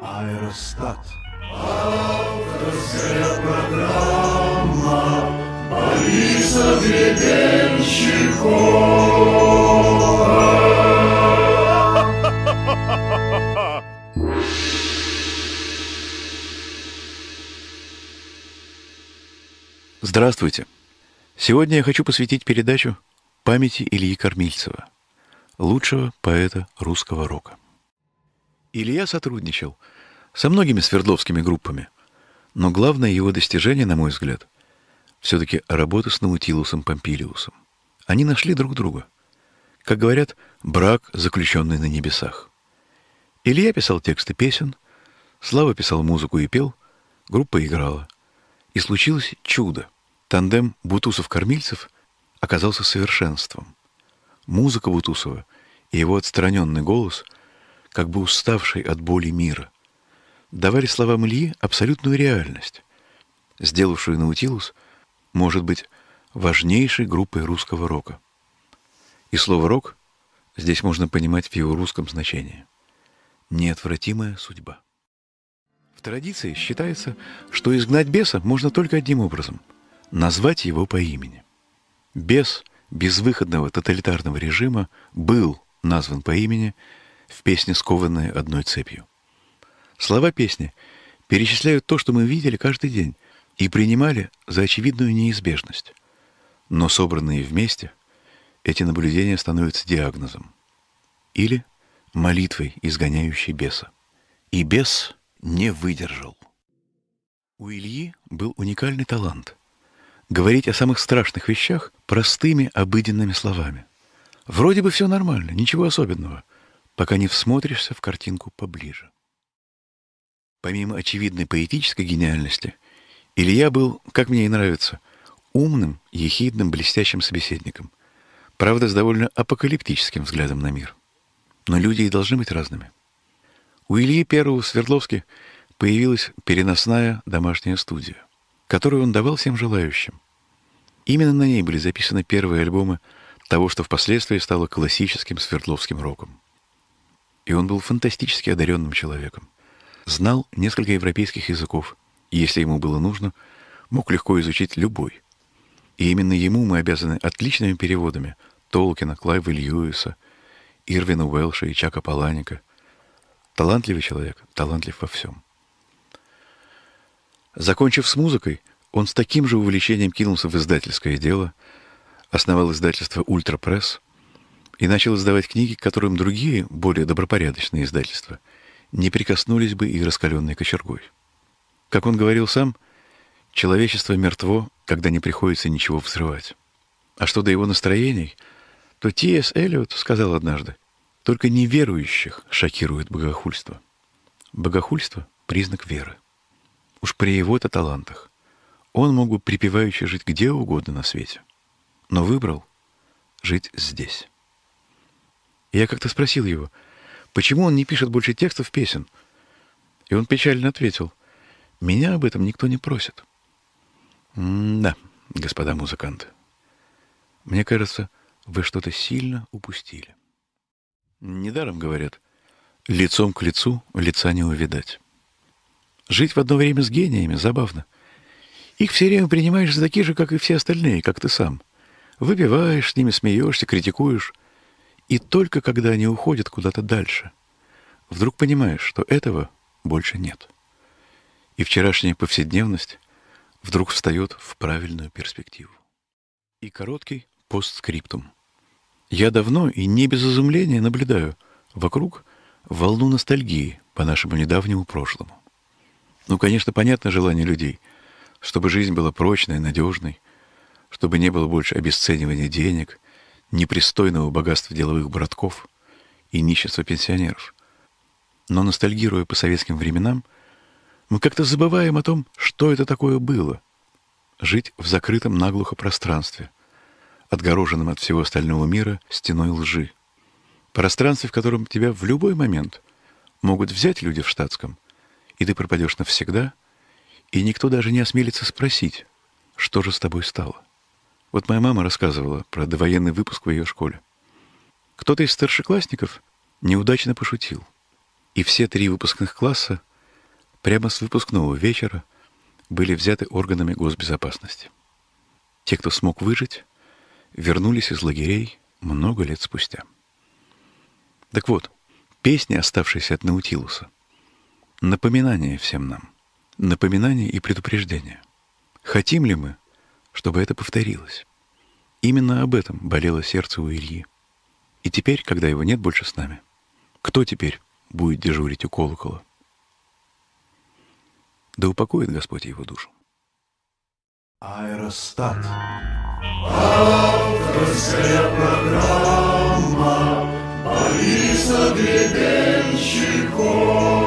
Аэростат. Авторская программа Бориса Гребенщикова. Здравствуйте. Сегодня я хочу посвятить передачу памяти Ильи Кормильцева, лучшего поэта русского рока. Илья сотрудничал со многими свердловскими группами. Но главное его достижение, на мой взгляд, все-таки работа с Наутилусом Помпилиусом. Они нашли друг друга. Как говорят, брак, заключенный на небесах. Илья писал тексты песен, Слава писал музыку и пел, группа играла. И случилось чудо. Тандем Бутусов-Кормильцев оказался совершенством. Музыка Бутусова и его отстраненный голос – как бы уставший от боли мира, давали словам Ильи абсолютную реальность, сделавшую Наутилус, может быть, важнейшей группой русского рока. И слово «рок» здесь можно понимать в его русском значении. Неотвратимая судьба. В традиции считается, что изгнать беса можно только одним образом – назвать его по имени. Бес безвыходного тоталитарного режима был назван по имени – в песне, скованная одной цепью. Слова песни перечисляют то, что мы видели каждый день и принимали за очевидную неизбежность. Но собранные вместе, эти наблюдения становятся диагнозом или молитвой, изгоняющей беса. И бес не выдержал. У Ильи был уникальный талант — говорить о самых страшных вещах простыми обыденными словами. Вроде бы все нормально, ничего особенного — пока не всмотришься в картинку поближе. Помимо очевидной поэтической гениальности, Илья был, как мне и нравится, умным, ехидным, блестящим собеседником, правда, с довольно апокалиптическим взглядом на мир. Но люди и должны быть разными. У Ильи Первого в Свердловске появилась переносная домашняя студия, которую он давал всем желающим. Именно на ней были записаны первые альбомы того, что впоследствии стало классическим свердловским роком и он был фантастически одаренным человеком. Знал несколько европейских языков, и если ему было нужно, мог легко изучить любой. И именно ему мы обязаны отличными переводами Толкина, Клайва Льюиса, Ирвина Уэлша и Чака Паланика. Талантливый человек, талантлив во всем. Закончив с музыкой, он с таким же увлечением кинулся в издательское дело, основал издательство «Ультрапресс», и начал издавать книги, к которым другие, более добропорядочные издательства, не прикоснулись бы и раскаленной кочергой. Как он говорил сам, человечество мертво, когда не приходится ничего взрывать. А что до его настроений, то Т.С. Эллиот сказал однажды, только неверующих шокирует богохульство. Богохульство — признак веры. Уж при его-то талантах он мог бы припеваючи жить где угодно на свете, но выбрал жить здесь я как-то спросил его, почему он не пишет больше текстов песен? И он печально ответил, меня об этом никто не просит. да, господа музыканты, мне кажется, вы что-то сильно упустили. Недаром говорят, лицом к лицу лица не увидать. Жить в одно время с гениями забавно. Их все время принимаешь за такие же, как и все остальные, как ты сам. Выпиваешь с ними, смеешься, критикуешь. И только когда они уходят куда-то дальше, вдруг понимаешь, что этого больше нет. И вчерашняя повседневность вдруг встает в правильную перспективу. И короткий постскриптум. Я давно и не без изумления наблюдаю вокруг волну ностальгии по нашему недавнему прошлому. Ну, конечно, понятно желание людей, чтобы жизнь была прочной, надежной, чтобы не было больше обесценивания денег, непристойного богатства деловых братков и нищества пенсионеров. Но ностальгируя по советским временам, мы как-то забываем о том, что это такое было — жить в закрытом наглухо пространстве, отгороженном от всего остального мира стеной лжи. Пространстве, в котором тебя в любой момент могут взять люди в штатском, и ты пропадешь навсегда, и никто даже не осмелится спросить, что же с тобой стало. — вот моя мама рассказывала про довоенный выпуск в ее школе. Кто-то из старшеклассников неудачно пошутил. И все три выпускных класса прямо с выпускного вечера были взяты органами госбезопасности. Те, кто смог выжить, вернулись из лагерей много лет спустя. Так вот, песня оставшиеся от Наутилуса, напоминание всем нам, напоминание и предупреждение. Хотим ли мы чтобы это повторилось. Именно об этом болело сердце у Ильи. И теперь, когда его нет больше с нами, кто теперь будет дежурить у колокола? Да упокоит Господь его душу. Аэростат. Авторская программа Бориса Гребенщикова.